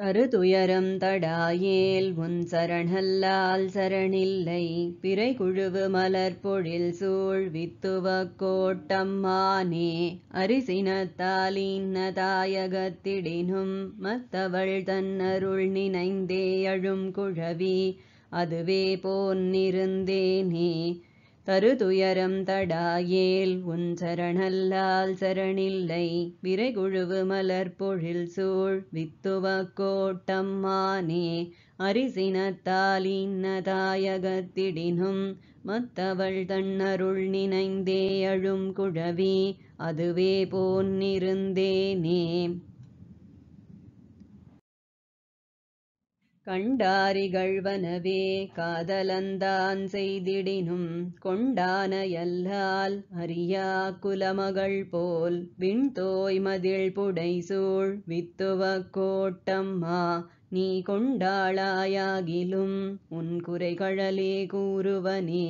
தருதுயரும் தடாயேல் உன் சரணல்லால் சரணில்லை பிறை குழுவு மலர்பொழில் சூழ் வித்துவ கோட்டம்மானே அரிசினத்தால் இன்னதாயகத்திடினும் மத்தவள் தன்னருள் நினைந்தே அழும் குழவி அதுவே போன்னிருந்தேனே தருதுயரம் தடாயேல் உன் சரணல்லால் சரணில்லை விரைகுழுவு மலர் பொழில் சூழ் வித்துவ கோட்டம்மானே அரிசினத்தால் இன்னதாயகத்திடினும் மத்தவள் தன்னருள் நினைந்தே அழும் குழவி அதுவே போன்னிருந்தேனே கண்டாரிகழ்வனவே காதலந்தான் செய்திடினும் கொண்டான எல்லால் அறியா குலமகள் போல் விண்தோய் மதில் புடைசூழ் வித்துவ கோட்டம்மா நீ கொண்டாளாயாகிலும் உன் குறைகழலே கூறுவனே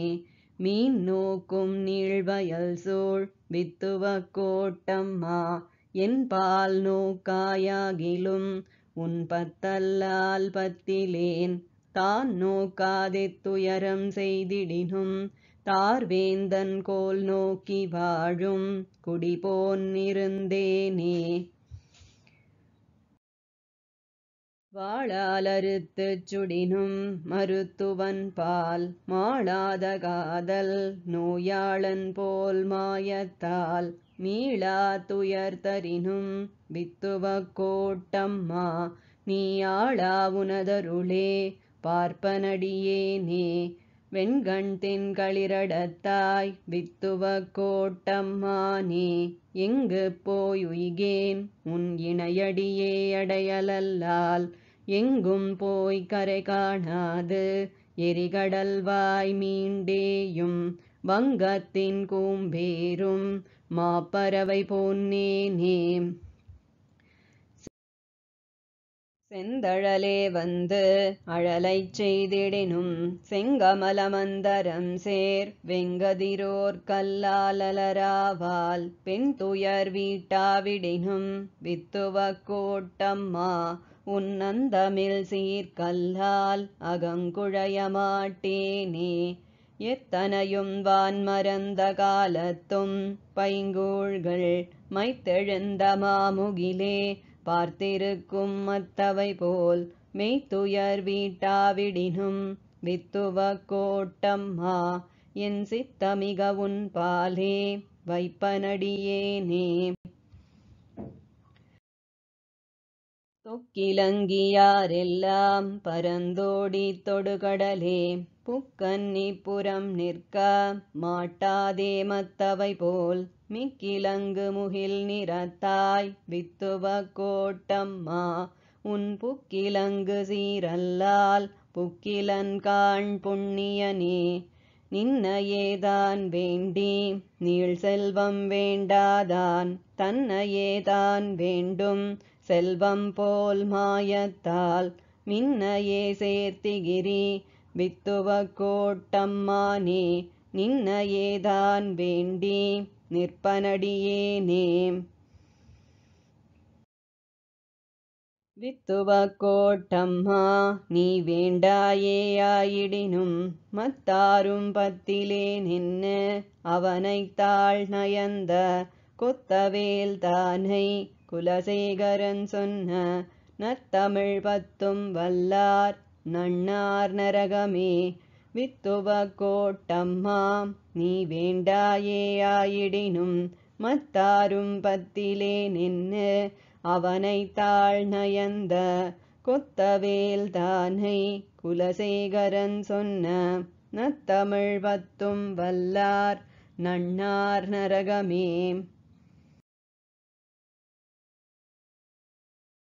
மீன் நோக்கும் நீழ்வயல் சூழ் வித்துவ கோட்டம்மா என் பால் நோக்காயாகிலும் உன் பத்தல்லால் பத்திலேன் தான் நோக்காதே துயரம் செய்திடினும் தார்வேந்தன் கோல் நோக்கி வாழும் குடிபோன் இருந்தேனே வாழாலறுத்து சுடினும் மருத்துவன் பால் மாளாத காதல் நோயாளன் போல் மாயத்தால் மீளா துயர் தரினும் வித்துவ கோட்டம்மா நீ ஆளா உனதருளே பார்ப்பனடியேனே வெண்கண் தென்களிரடத்தாய் வித்துவ கோட்டம்மா நீ எங்கு போயுய்கேன் உன் இணையடியே அடையலல்லால் எங்கும் போய் கரை காணாது எரிகடல்வாய் மீண்டேயும் வங்கத்தின் கூம்பேரும் மாப்பறவை போன்னேனே செந்தழலே வந்து அழலை செய்திடினும் செங்கமல மந்தரம் சேர் வெங்கதிரோர் கல்லாலலராவால் பெண் துயர் வீட்டாவிடினும் வித்துவ கோட்டம்மா உன்னந்தமிழ் சீர்கல்லால் அகங்குழையமாட்டேனே எத்தனையும் வான் மறந்த காலத்தும் பைங்கூழ்கள் மைத்தெழுந்த மாமுகிலே பார்த்திருக்கும் மத்தவை போல் மெய்த்துயர் வீட்டாவிடினும் வித்துவ கோட்டம்மா என் சித்தமிகவுன் பாலே வைப்பனடியேனே தொக்கிலங்கியாரெல்லாம் பரந்தோடி தொடுகடலே புக்கன்னி புறம் நிற்க மாட்டாதே மத்தவை போல் மிக்கிலங்கு முகில் நிறத்தாய் வித்துவ கோட்டம்மா உன் புக்கிலங்கு சீரல்லால் புக்கிலன் காண் புண்ணியனே நின்னையேதான் வேண்டி நீள் செல்வம் வேண்டாதான் தன்னையேதான் வேண்டும் செல்வம் போல் மாயத்தால் மின்னையே சேர்த்திகிரி வித்துவ கோட்டம்மானே நின்னையேதான் வேண்டி நிற்பனடியேனே வித்துவ கோட்டம்மா நீ வேண்டாயே ஆயிடினும் மத்தாரும் பத்திலே நின்று அவனைத்தாள் நயந்த குத்தவேல் தானை குலசேகரன் சொன்ன நத்தமிழ் பத்தும் வல்லார் நன்னார் நரகமே வித்துவ கோட்டம்மாம் நீ வேண்டாயே ஆயிடினும் மத்தாரும் பத்திலே நின்று அவனை தாழ் நயந்த கொத்தவேல் தானை குலசேகரன் சொன்ன நத்தமிழ் பத்தும் வல்லார் நன்னார் நரகமேம்